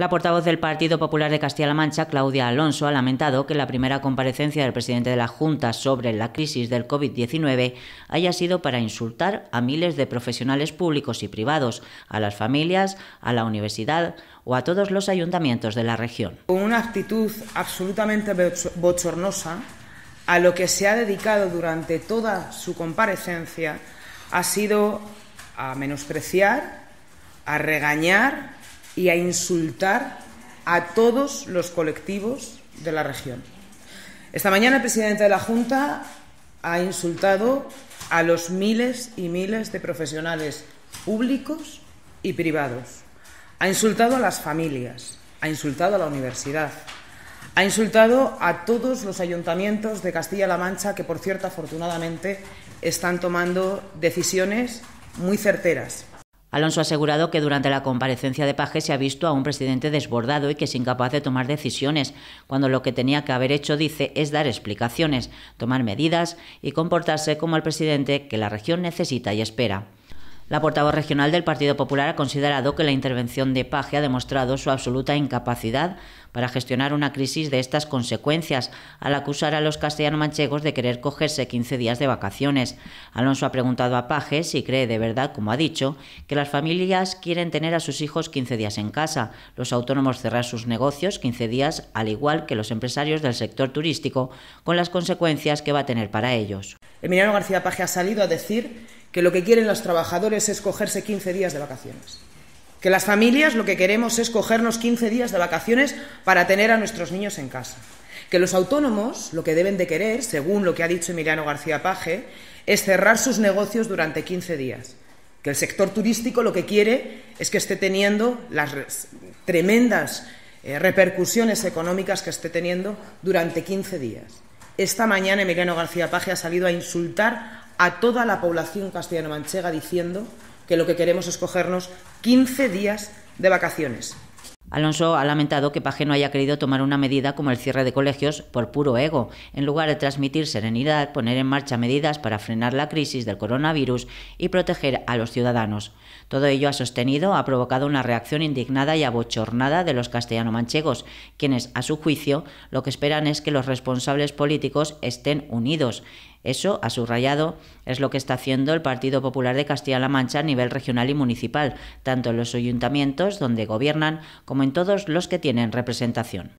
La portavoz del Partido Popular de Castilla-La Mancha, Claudia Alonso, ha lamentado que la primera comparecencia del presidente de la Junta sobre la crisis del COVID-19 haya sido para insultar a miles de profesionales públicos y privados, a las familias, a la universidad o a todos los ayuntamientos de la región. Con una actitud absolutamente bochornosa a lo que se ha dedicado durante toda su comparecencia ha sido a menospreciar, a regañar y a insultar a todos los colectivos de la región. Esta mañana el presidente de la Junta ha insultado a los miles y miles de profesionales públicos y privados. Ha insultado a las familias, ha insultado a la universidad, ha insultado a todos los ayuntamientos de Castilla-La Mancha que, por cierto, afortunadamente están tomando decisiones muy certeras Alonso ha asegurado que durante la comparecencia de Paje se ha visto a un presidente desbordado y que es incapaz de tomar decisiones, cuando lo que tenía que haber hecho, dice, es dar explicaciones, tomar medidas y comportarse como el presidente que la región necesita y espera. La portavoz regional del Partido Popular ha considerado que la intervención de Paje ha demostrado su absoluta incapacidad para gestionar una crisis de estas consecuencias, al acusar a los castellano-manchegos de querer cogerse 15 días de vacaciones. Alonso ha preguntado a Paje si cree de verdad, como ha dicho, que las familias quieren tener a sus hijos 15 días en casa, los autónomos cerrar sus negocios 15 días, al igual que los empresarios del sector turístico, con las consecuencias que va a tener para ellos. Emiliano García Paje ha salido a decir que lo que quieren los trabajadores es cogerse 15 días de vacaciones, que las familias lo que queremos es cogernos 15 días de vacaciones para tener a nuestros niños en casa, que los autónomos lo que deben de querer, según lo que ha dicho Emiliano García Paje, es cerrar sus negocios durante 15 días, que el sector turístico lo que quiere es que esté teniendo las tremendas eh, repercusiones económicas que esté teniendo durante 15 días. Esta mañana Emiliano García Paje ha salido a insultar a toda la población castellano-manchega diciendo que lo que queremos es cogernos 15 días de vacaciones. Alonso ha lamentado que Paje no haya querido tomar una medida como el cierre de colegios por puro ego, en lugar de transmitir serenidad, poner en marcha medidas para frenar la crisis del coronavirus y proteger a los ciudadanos. Todo ello ha sostenido, ha provocado una reacción indignada y abochornada de los castellano-manchegos, quienes, a su juicio, lo que esperan es que los responsables políticos estén unidos eso, ha subrayado, es lo que está haciendo el Partido Popular de Castilla-La Mancha a nivel regional y municipal, tanto en los ayuntamientos donde gobiernan como en todos los que tienen representación.